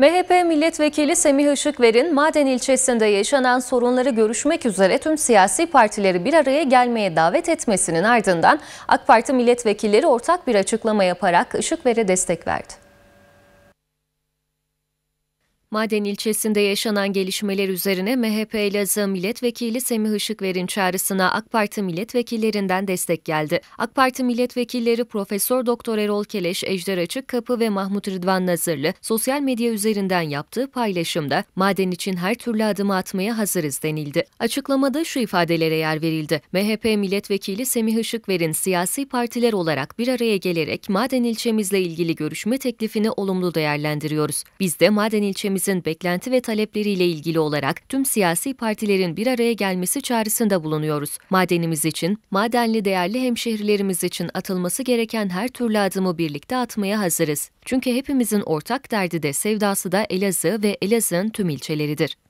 MHP milletvekili Semih Işıkver'in Maden ilçesinde yaşanan sorunları görüşmek üzere tüm siyasi partileri bir araya gelmeye davet etmesinin ardından AK Parti milletvekilleri ortak bir açıklama yaparak Işıkver'e destek verdi. Maden ilçesinde yaşanan gelişmeler üzerine MHP Elazığ Milletvekili Semih Işık Verin çağrısına AK Parti milletvekillerinden destek geldi. AK Parti milletvekilleri Profesör Doktor Erol Keleş, Ejder Açık Kapı ve Mahmut Rıdvan Nazırlı sosyal medya üzerinden yaptığı paylaşımda maden için her türlü adımı atmaya hazırız denildi. Açıklamada şu ifadelere yer verildi. MHP milletvekili Semih Işık Verin siyasi partiler olarak bir araya gelerek maden ilçemizle ilgili görüşme teklifini olumlu değerlendiriyoruz. Biz de maden ilçemiz ülkemizin beklenti ve talepleriyle ilgili olarak tüm siyasi partilerin bir araya gelmesi çağrısında bulunuyoruz. Madenimiz için, madenli değerli hemşehrilerimiz için atılması gereken her türlü adımı birlikte atmaya hazırız. Çünkü hepimizin ortak derdi de sevdası da Elazığ ve Elazığ'ın tüm ilçeleridir.